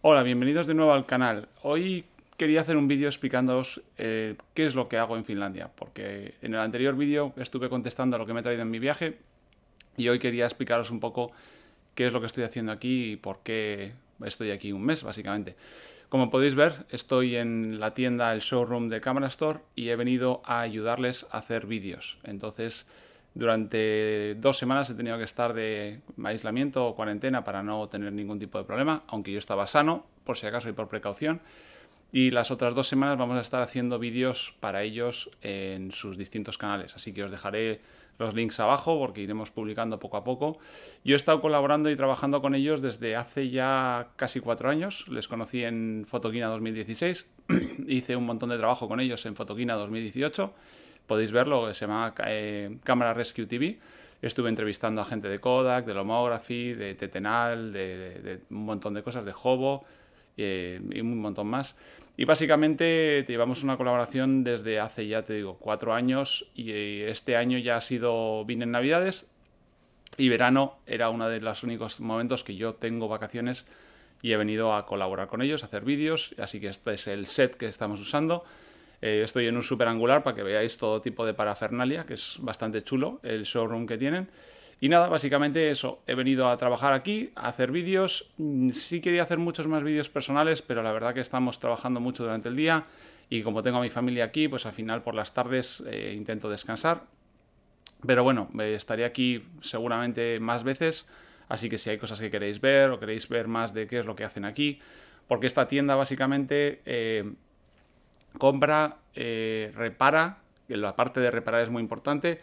Hola, bienvenidos de nuevo al canal. Hoy quería hacer un vídeo explicándoos eh, qué es lo que hago en Finlandia, porque en el anterior vídeo estuve contestando a lo que me he traído en mi viaje y hoy quería explicaros un poco qué es lo que estoy haciendo aquí y por qué estoy aquí un mes, básicamente. Como podéis ver, estoy en la tienda, el showroom de Camera Store y he venido a ayudarles a hacer vídeos. Entonces, durante dos semanas he tenido que estar de aislamiento o cuarentena para no tener ningún tipo de problema, aunque yo estaba sano, por si acaso y por precaución. Y las otras dos semanas vamos a estar haciendo vídeos para ellos en sus distintos canales. Así que os dejaré los links abajo porque iremos publicando poco a poco. Yo he estado colaborando y trabajando con ellos desde hace ya casi cuatro años. Les conocí en Fotoquina 2016. Hice un montón de trabajo con ellos en Fotoquina 2018 podéis verlo, se llama eh, Cámara Rescue TV. Estuve entrevistando a gente de Kodak, de Lomography, de Tetenal, de, un montón de cosas, de Hobo y eh, un montón más. Y básicamente llevamos una colaboración desde hace ya, te digo, cuatro años y eh, este año ya ha sido, vine en Navidades y verano era uno de los únicos momentos que yo tengo vacaciones y he venido a colaborar con ellos, a hacer vídeos, así que este es el set que estamos usando. Eh, estoy en un angular para que veáis todo tipo de parafernalia, que es bastante chulo el showroom que tienen. Y nada, básicamente eso, he venido a trabajar aquí, a hacer vídeos, mm, sí quería hacer muchos más vídeos personales, pero la verdad que estamos trabajando mucho durante el día y como tengo a mi familia aquí, pues al final por las tardes eh, intento descansar. Pero bueno, estaré aquí seguramente más veces, así que si hay cosas que queréis ver o queréis ver más de qué es lo que hacen aquí, porque esta tienda básicamente... Eh, compra, eh, repara, la parte de reparar es muy importante,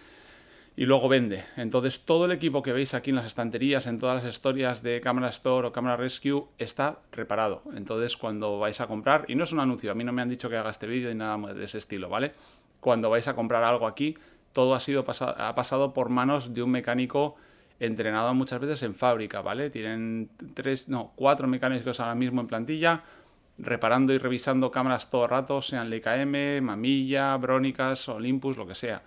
y luego vende. Entonces todo el equipo que veis aquí en las estanterías, en todas las historias de Camera Store o Camera Rescue, está reparado. Entonces cuando vais a comprar, y no es un anuncio, a mí no me han dicho que haga este vídeo y nada de ese estilo, ¿vale? Cuando vais a comprar algo aquí, todo ha, sido ha pasado por manos de un mecánico entrenado muchas veces en fábrica, ¿vale? Tienen tres, no, cuatro mecánicos ahora mismo en plantilla reparando y revisando cámaras todo rato, sean LKM, Mamilla, Brónicas, Olympus, lo que sea.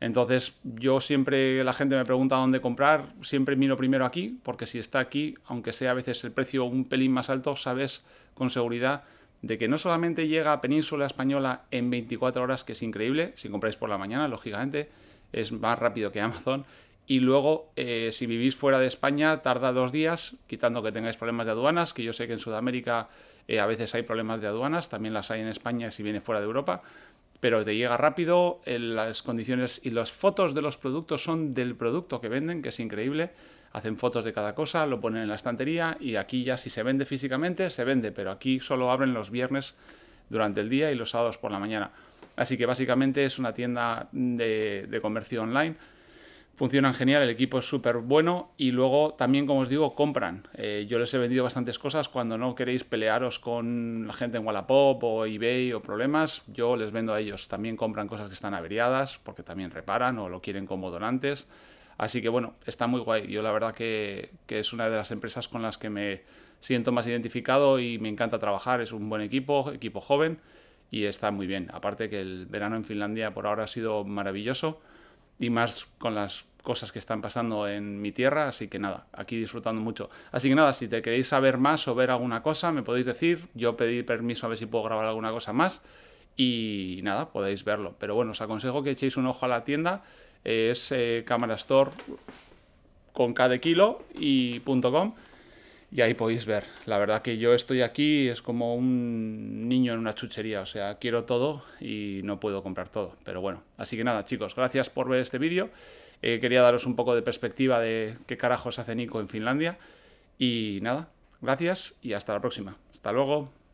Entonces, yo siempre, la gente me pregunta dónde comprar, siempre miro primero aquí, porque si está aquí, aunque sea a veces el precio un pelín más alto, sabes con seguridad de que no solamente llega a Península Española en 24 horas, que es increíble, si compráis por la mañana, lógicamente, es más rápido que Amazon, y luego eh, si vivís fuera de España tarda dos días, quitando que tengáis problemas de aduanas, que yo sé que en Sudamérica eh, a veces hay problemas de aduanas, también las hay en España si viene fuera de Europa, pero te llega rápido, eh, las condiciones y las fotos de los productos son del producto que venden, que es increíble, hacen fotos de cada cosa, lo ponen en la estantería y aquí ya si se vende físicamente, se vende, pero aquí solo abren los viernes durante el día y los sábados por la mañana. Así que básicamente es una tienda de comercio online funcionan genial, el equipo es súper bueno y luego también, como os digo, compran. Eh, yo les he vendido bastantes cosas cuando no queréis pelearos con la gente en Wallapop o eBay o problemas, yo les vendo a ellos. También compran cosas que están averiadas porque también reparan o lo quieren como donantes. Así que bueno, está muy guay. Yo la verdad que, que es una de las empresas con las que me siento más identificado y me encanta trabajar. Es un buen equipo, equipo joven y está muy bien. Aparte que el verano en Finlandia por ahora ha sido maravilloso y más con las cosas que están pasando en mi tierra, así que nada, aquí disfrutando mucho. Así que nada, si te queréis saber más o ver alguna cosa, me podéis decir, yo pedí permiso a ver si puedo grabar alguna cosa más y nada, podéis verlo. Pero bueno, os aconsejo que echéis un ojo a la tienda, es eh, Store con K de kilo y y ahí podéis ver. La verdad que yo estoy aquí, es como un niño en una chuchería, o sea, quiero todo y no puedo comprar todo. Pero bueno, así que nada, chicos, gracias por ver este vídeo. Eh, quería daros un poco de perspectiva de qué carajos hace Nico en Finlandia. Y nada, gracias y hasta la próxima. Hasta luego.